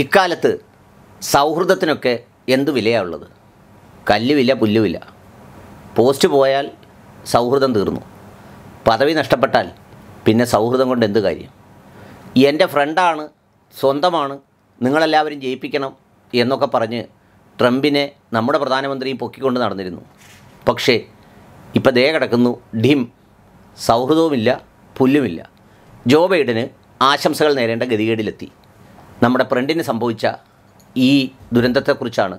ഇക്കാലത്ത് സൗഹൃദത്തിനൊക്കെ എന്ത് വിലയാണുള്ളത് കല്ലുവില്ല പുല്ലുവില്ല പോസ്റ്റ് പോയാൽ സൗഹൃദം തീർന്നു പദവി നഷ്ടപ്പെട്ടാൽ പിന്നെ സൗഹൃദം കൊണ്ട് എന്ത് കാര്യം എൻ്റെ ഫ്രണ്ടാണ് സ്വന്തമാണ് നിങ്ങളെല്ലാവരും ജയിപ്പിക്കണം എന്നൊക്കെ പറഞ്ഞ് ട്രംപിനെ നമ്മുടെ പ്രധാനമന്ത്രിയും പൊക്കിക്കൊണ്ട് നടന്നിരുന്നു പക്ഷേ ഇപ്പം ദേ കിടക്കുന്നു ഡിം സൗഹൃദവുമില്ല പുല്ലുമില്ല ജോ ബൈഡന് ആശംസകൾ നേരേണ്ട ഗതികേടിലെത്തി നമ്മുടെ ഫ്രണ്ടിന് സംഭവിച്ച ഈ ദുരന്തത്തെക്കുറിച്ചാണ്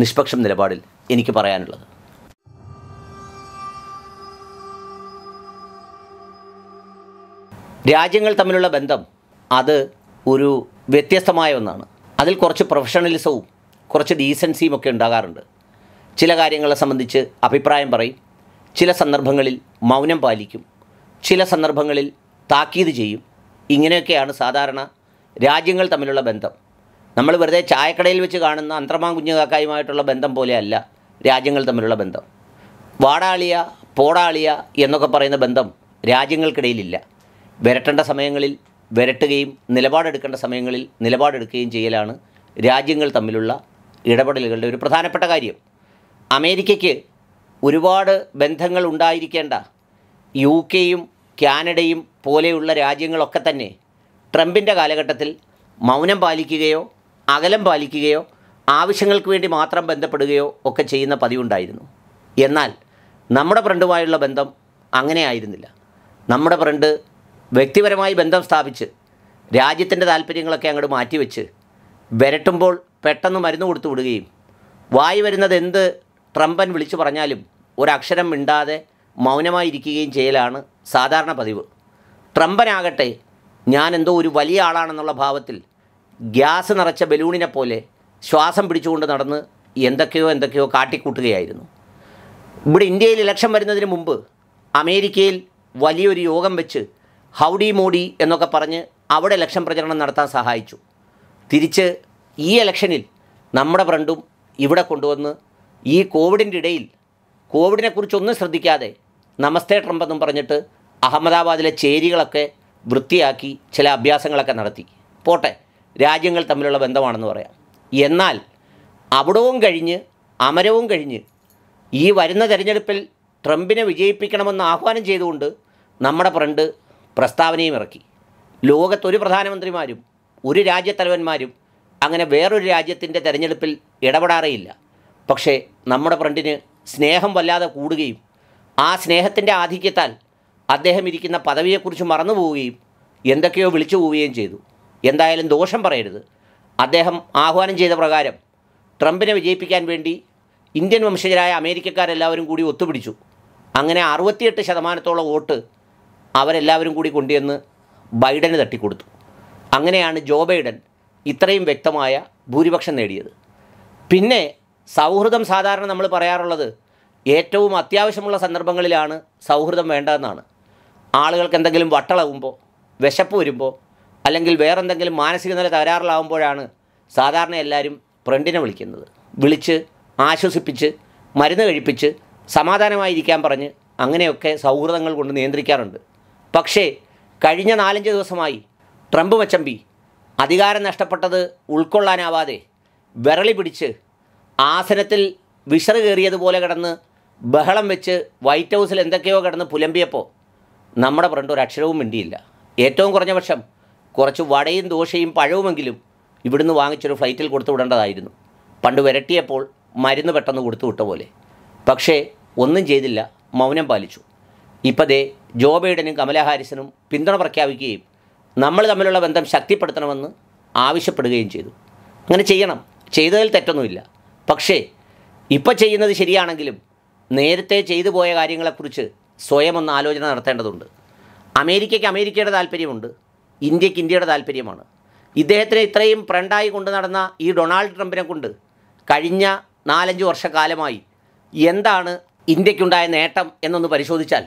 നിഷ്പക്ഷം നിലപാടിൽ എനിക്ക് പറയാനുള്ളത് രാജ്യങ്ങൾ തമ്മിലുള്ള ബന്ധം അത് ഒരു വ്യത്യസ്തമായ ഒന്നാണ് അതിൽ കുറച്ച് പ്രൊഫഷണലിസവും കുറച്ച് ഡീസൻസിയും ഒക്കെ ഉണ്ടാകാറുണ്ട് ചില കാര്യങ്ങളെ സംബന്ധിച്ച് അഭിപ്രായം പറയും ചില സന്ദർഭങ്ങളിൽ മൗനം പാലിക്കും ചില സന്ദർഭങ്ങളിൽ താക്കീത് ചെയ്യും ഇങ്ങനെയൊക്കെയാണ് സാധാരണ രാജ്യങ്ങൾ തമ്മിലുള്ള ബന്ധം നമ്മൾ വെറുതെ ചായക്കടയിൽ വെച്ച് കാണുന്ന അന്തർമാൻ കുഞ്ഞുകാക്കായുമായിട്ടുള്ള ബന്ധം പോലെയല്ല രാജ്യങ്ങൾ തമ്മിലുള്ള ബന്ധം വാടാളിയ പോടാളിയ എന്നൊക്കെ പറയുന്ന ബന്ധം രാജ്യങ്ങൾക്കിടയിലില്ല വരട്ടേണ്ട സമയങ്ങളിൽ വരട്ടുകയും നിലപാടെടുക്കേണ്ട സമയങ്ങളിൽ നിലപാടെടുക്കുകയും ചെയ്യലാണ് രാജ്യങ്ങൾ തമ്മിലുള്ള ഇടപെടലുകളുടെ ഒരു പ്രധാനപ്പെട്ട കാര്യം അമേരിക്കയ്ക്ക് ഒരുപാട് ബന്ധങ്ങൾ ഉണ്ടായിരിക്കേണ്ട യു കെയും കാനഡയും പോലെയുള്ള രാജ്യങ്ങളൊക്കെ തന്നെ ട്രംപിൻ്റെ കാലഘട്ടത്തിൽ മൗനം പാലിക്കുകയോ അകലം പാലിക്കുകയോ ആവശ്യങ്ങൾക്ക് വേണ്ടി മാത്രം ബന്ധപ്പെടുകയോ ഒക്കെ ചെയ്യുന്ന പതിവുണ്ടായിരുന്നു എന്നാൽ നമ്മുടെ ഫ്രണ്ടുമായുള്ള ബന്ധം അങ്ങനെ ആയിരുന്നില്ല നമ്മുടെ ഫ്രണ്ട് വ്യക്തിപരമായി ബന്ധം സ്ഥാപിച്ച് രാജ്യത്തിൻ്റെ താല്പര്യങ്ങളൊക്കെ അങ്ങോട്ട് മാറ്റിവെച്ച് വരട്ടുമ്പോൾ പെട്ടെന്ന് മരുന്ന് കൊടുത്തു വിടുകയും വായി വരുന്നത് എന്ത് ട്രംപൻ വിളിച്ചു പറഞ്ഞാലും ഒരക്ഷരം മിണ്ടാതെ മൗനമായിരിക്കുകയും ചെയ്യലാണ് സാധാരണ പതിവ് ട്രംപനാകട്ടെ ഞാൻ എന്തോ ഒരു വലിയ ആളാണെന്നുള്ള ഭാവത്തിൽ ഗ്യാസ് നിറച്ച ബലൂണിനെ പോലെ ശ്വാസം പിടിച്ചുകൊണ്ട് നടന്ന് എന്തൊക്കെയോ എന്തൊക്കെയോ കാട്ടിക്കൂട്ടുകയായിരുന്നു ഇവിടെ ഇന്ത്യയിൽ ഇലക്ഷൻ വരുന്നതിന് മുമ്പ് അമേരിക്കയിൽ വലിയൊരു യോഗം വെച്ച് ഹൗഡി മോഡി എന്നൊക്കെ പറഞ്ഞ് അവിടെ ഇലക്ഷൻ പ്രചരണം നടത്താൻ സഹായിച്ചു തിരിച്ച് ഈ ഇലക്ഷനിൽ നമ്മുടെ ഫ്രണ്ടും ഇവിടെ കൊണ്ടുവന്ന് ഈ കോവിഡിൻ്റെ ഇടയിൽ കോവിഡിനെക്കുറിച്ചൊന്നും ശ്രദ്ധിക്കാതെ നമസ്തേ ട്രംപ് എന്നും പറഞ്ഞിട്ട് അഹമ്മദാബാദിലെ ചേരികളൊക്കെ വൃത്തിയാക്കി ചില അഭ്യാസങ്ങളൊക്കെ നടത്തി പോട്ടെ രാജ്യങ്ങൾ തമ്മിലുള്ള ബന്ധമാണെന്ന് പറയാം എന്നാൽ അവിടവും കഴിഞ്ഞ് അമരവും കഴിഞ്ഞ് ഈ വരുന്ന തെരഞ്ഞെടുപ്പിൽ ട്രംപിനെ വിജയിപ്പിക്കണമെന്ന് ആഹ്വാനം ചെയ്തുകൊണ്ട് നമ്മുടെ ഫ്രണ്ട് പ്രസ്താവനയും ഇറക്കി ലോകത്തൊരു പ്രധാനമന്ത്രിമാരും ഒരു രാജ്യത്തലവന്മാരും അങ്ങനെ വേറൊരു രാജ്യത്തിൻ്റെ തെരഞ്ഞെടുപ്പിൽ ഇടപെടാറേയില്ല പക്ഷേ നമ്മുടെ ഫ്രണ്ടിന് സ്നേഹം വല്ലാതെ കൂടുകയും ആ സ്നേഹത്തിൻ്റെ ആധിക്യത്താൽ അദ്ദേഹം ഇരിക്കുന്ന പദവിയെക്കുറിച്ച് മറന്നുപോവുകയും എന്തൊക്കെയോ വിളിച്ചു പോവുകയും ചെയ്തു എന്തായാലും ദോഷം പറയരുത് അദ്ദേഹം ആഹ്വാനം ചെയ്ത പ്രകാരം ട്രംപിനെ വിജയിപ്പിക്കാൻ വേണ്ടി ഇന്ത്യൻ വംശജരായ അമേരിക്കക്കാരെല്ലാവരും കൂടി ഒത്തുപിടിച്ചു അങ്ങനെ അറുപത്തിയെട്ട് ശതമാനത്തോളം വോട്ട് അവരെല്ലാവരും കൂടി കൊണ്ടുവന്ന് ബൈഡന് തട്ടിക്കൊടുത്തു അങ്ങനെയാണ് ജോ ബൈഡൻ ഇത്രയും വ്യക്തമായ ഭൂരിപക്ഷം നേടിയത് പിന്നെ സൗഹൃദം സാധാരണ നമ്മൾ പറയാറുള്ളത് ഏറ്റവും അത്യാവശ്യമുള്ള സന്ദർഭങ്ങളിലാണ് സൗഹൃദം വേണ്ടതെന്നാണ് ആളുകൾക്ക് എന്തെങ്കിലും വട്ടളവുമ്പോൾ വിശപ്പ് വരുമ്പോൾ അല്ലെങ്കിൽ വേറെന്തെങ്കിലും മാനസിക നില തകരാറിലാവുമ്പോഴാണ് സാധാരണ എല്ലാവരും ഫ്രണ്ടിനെ വിളിക്കുന്നത് വിളിച്ച് ആശ്വസിപ്പിച്ച് മരുന്ന് കഴിപ്പിച്ച് സമാധാനമായിരിക്കാൻ പറഞ്ഞ് അങ്ങനെയൊക്കെ സൗഹൃദങ്ങൾ കൊണ്ട് നിയന്ത്രിക്കാറുണ്ട് പക്ഷേ കഴിഞ്ഞ നാലഞ്ച് ദിവസമായി ട്രംപ് മച്ചമ്പി അധികാരം നഷ്ടപ്പെട്ടത് ഉൾക്കൊള്ളാനാവാതെ വിരളി പിടിച്ച് ആസനത്തിൽ വിഷറ് കയറിയതുപോലെ കിടന്ന് ബഹളം വെച്ച് വൈറ്റ് ഹൗസിൽ എന്തൊക്കെയോ കിടന്ന് പുലമ്പിയപ്പോൾ നമ്മുടെ ഫ്രണ്ട് ഒരു അക്ഷരവും മിണ്ടിയില്ല ഏറ്റവും കുറഞ്ഞ പക്ഷം കുറച്ച് വടയും ദോശയും പഴവുമെങ്കിലും ഇവിടുന്ന് വാങ്ങിച്ചൊരു ഫ്ലൈറ്റിൽ കൊടുത്തു വിടേണ്ടതായിരുന്നു പണ്ട് വരട്ടിയപ്പോൾ മരുന്ന് പെട്ടെന്ന് കൊടുത്തു വിട്ട പോലെ പക്ഷേ ഒന്നും ചെയ്തില്ല മൗനം പാലിച്ചു ഇപ്പതേ ജോ ബൈഡനും കമലാ ഹാരിസനും പിന്തുണ പ്രഖ്യാപിക്കുകയും നമ്മൾ തമ്മിലുള്ള ബന്ധം ശക്തിപ്പെടുത്തണമെന്ന് ആവശ്യപ്പെടുകയും ചെയ്തു അങ്ങനെ ചെയ്യണം ചെയ്തതിൽ തെറ്റൊന്നുമില്ല പക്ഷേ ഇപ്പം ചെയ്യുന്നത് ശരിയാണെങ്കിലും നേരത്തെ ചെയ്തു പോയ കാര്യങ്ങളെക്കുറിച്ച് സ്വയം ഒന്ന് ആലോചന നടത്തേണ്ടതുണ്ട് അമേരിക്കയ്ക്ക് അമേരിക്കയുടെ താല്പര്യമുണ്ട് ഇന്ത്യക്ക് ഇന്ത്യയുടെ താല്പര്യമാണ് ഇദ്ദേഹത്തിന് ഇത്രയും ഫ്രണ്ടായി കൊണ്ടു നടന്ന ഈ ഡൊണാൾഡ് ട്രംപിനെ കൊണ്ട് കഴിഞ്ഞ നാലഞ്ച് വർഷക്കാലമായി എന്താണ് ഇന്ത്യക്കുണ്ടായ നേട്ടം എന്നൊന്ന് പരിശോധിച്ചാൽ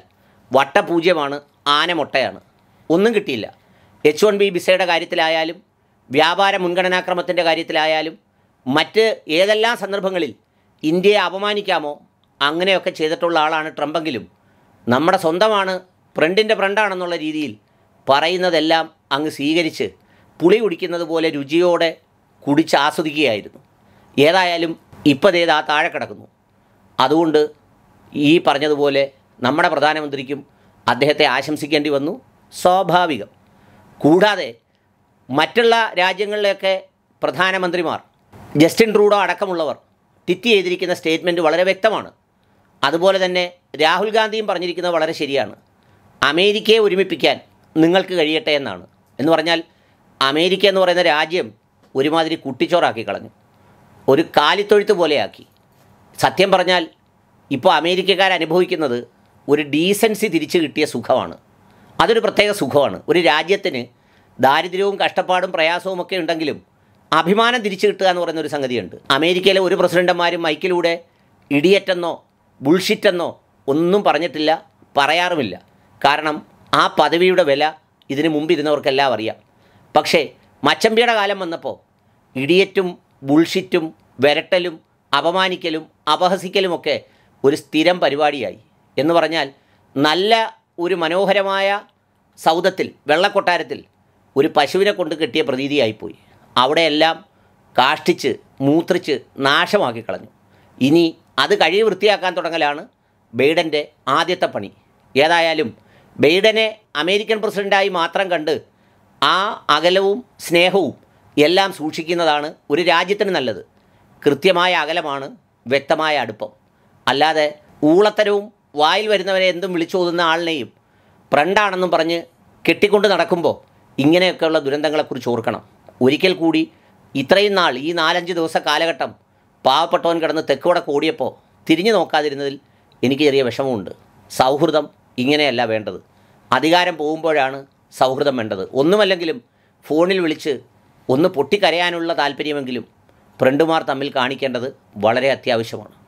വട്ടപൂജ്യമാണ് ആനമൊട്ടയാണ് ഒന്നും കിട്ടിയില്ല എച്ച് വൺ ബി വിസയുടെ കാര്യത്തിലായാലും വ്യാപാര മുൻഗണനാക്രമത്തിൻ്റെ കാര്യത്തിലായാലും മറ്റ് ഏതെല്ലാം സന്ദർഭങ്ങളിൽ ഇന്ത്യയെ അപമാനിക്കാമോ അങ്ങനെയൊക്കെ ചെയ്തിട്ടുള്ള ആളാണ് ട്രംപെങ്കിലും നമ്മുടെ സ്വന്തമാണ് ഫ്രണ്ടിൻ്റെ ഫ്രണ്ടാണെന്നുള്ള രീതിയിൽ പറയുന്നതെല്ലാം അങ്ങ് സ്വീകരിച്ച് പുളി കുടിക്കുന്നത് പോലെ രുചിയോടെ കുടിച്ച് ആസ്വദിക്കുകയായിരുന്നു ഏതായാലും ഇപ്പതേത് ആ താഴെ കിടക്കുന്നു അതുകൊണ്ട് ഈ പറഞ്ഞതുപോലെ നമ്മുടെ പ്രധാനമന്ത്രിക്കും അദ്ദേഹത്തെ ആശംസിക്കേണ്ടി വന്നു സ്വാഭാവികം കൂടാതെ മറ്റുള്ള രാജ്യങ്ങളിലൊക്കെ പ്രധാനമന്ത്രിമാർ ജസ്റ്റിൻ ട്രൂഡോ അടക്കമുള്ളവർ ട്വിറ്റ് ചെയ്തിരിക്കുന്ന സ്റ്റേറ്റ്മെൻറ്റ് വളരെ വ്യക്തമാണ് അതുപോലെ തന്നെ രാഹുൽ ഗാന്ധിയും പറഞ്ഞിരിക്കുന്നത് വളരെ ശരിയാണ് അമേരിക്കയെ ഒരുമിപ്പിക്കാൻ നിങ്ങൾക്ക് കഴിയട്ടെ എന്നാണ് എന്ന് പറഞ്ഞാൽ അമേരിക്ക എന്ന് പറയുന്ന രാജ്യം ഒരുമാതിരി കുട്ടിച്ചോറാക്കി കളഞ്ഞു ഒരു കാലിത്തൊഴുത്ത് പോലെയാക്കി സത്യം പറഞ്ഞാൽ ഇപ്പോൾ അമേരിക്കക്കാർ അനുഭവിക്കുന്നത് ഒരു ഡീസൻസി തിരിച്ചു കിട്ടിയ സുഖമാണ് അതൊരു പ്രത്യേക സുഖമാണ് ഒരു രാജ്യത്തിന് ദാരിദ്ര്യവും കഷ്ടപ്പാടും പ്രയാസവുമൊക്കെ ഒക്കെ ഉണ്ടെങ്കിലും അഭിമാനം തിരിച്ചു കിട്ടുക എന്ന് പറയുന്ന ഒരു സംഗതിയുണ്ട് അമേരിക്കയിലെ ഒരു പ്രസിഡന്റുമാരും മൈക്കിലൂടെ ഇടിയറ്റെന്നോ ബുൾഷിറ്റെന്നോ ഒന്നും പറഞ്ഞിട്ടില്ല പറയാറുമില്ല കാരണം ആ പദവിയുടെ വില ഇതിനു മുമ്പിരുന്നവർക്കെല്ലാം അറിയാം പക്ഷേ മച്ചമ്പിയുടെ കാലം വന്നപ്പോൾ ഇടിയറ്റും ബുൾഷിറ്റും വിരട്ടലും അപമാനിക്കലും അപഹസിക്കലുമൊക്കെ ഒരു സ്ഥിരം പരിപാടിയായി എന്ന് പറഞ്ഞാൽ നല്ല ഒരു മനോഹരമായ സൗദത്തിൽ വെള്ളക്കൊട്ടാരത്തിൽ ഒരു പശുവിനെ കൊണ്ട് കിട്ടിയ പ്രതീതിയായിപ്പോയി അവിടെയെല്ലാം കാഷ്ടിച്ച് മൂത്രിച്ച് നാശമാക്കി കളഞ്ഞു ഇനി അത് കഴുകി വൃത്തിയാക്കാൻ തുടങ്ങലാണ് ബൈഡൻ്റെ ആദ്യത്തെ പണി ഏതായാലും ബൈഡനെ അമേരിക്കൻ പ്രസിഡൻ്റായി മാത്രം കണ്ട് ആ അകലവും സ്നേഹവും എല്ലാം സൂക്ഷിക്കുന്നതാണ് ഒരു രാജ്യത്തിന് നല്ലത് കൃത്യമായ അകലമാണ് വ്യക്തമായ അടുപ്പം അല്ലാതെ ഊളത്തരവും വായിൽ വരുന്നവരെ എന്തും വിളിച്ചോതുന്ന ആളിനെയും ഫ്രണ്ടാണെന്നും പറഞ്ഞ് കെട്ടിക്കൊണ്ട് നടക്കുമ്പോൾ ഇങ്ങനെയൊക്കെയുള്ള ദുരന്തങ്ങളെക്കുറിച്ച് ഓർക്കണം ഒരിക്കൽ കൂടി ഇത്രയും നാൾ ഈ നാലഞ്ച് ദിവസ കാലഘട്ടം പാവപ്പെട്ടവൻ കിടന്ന് തെക്കോടെ കൂടിയപ്പോൾ തിരിഞ്ഞു നോക്കാതിരുന്നതിൽ എനിക്ക് ചെറിയ വിഷമമുണ്ട് സൗഹൃദം ഇങ്ങനെയല്ല വേണ്ടത് അധികാരം പോകുമ്പോഴാണ് സൗഹൃദം വേണ്ടത് ഒന്നുമല്ലെങ്കിലും ഫോണിൽ വിളിച്ച് ഒന്ന് പൊട്ടിക്കരയാനുള്ള താല്പര്യമെങ്കിലും ഫ്രണ്ടുമാർ തമ്മിൽ കാണിക്കേണ്ടത് വളരെ അത്യാവശ്യമാണ്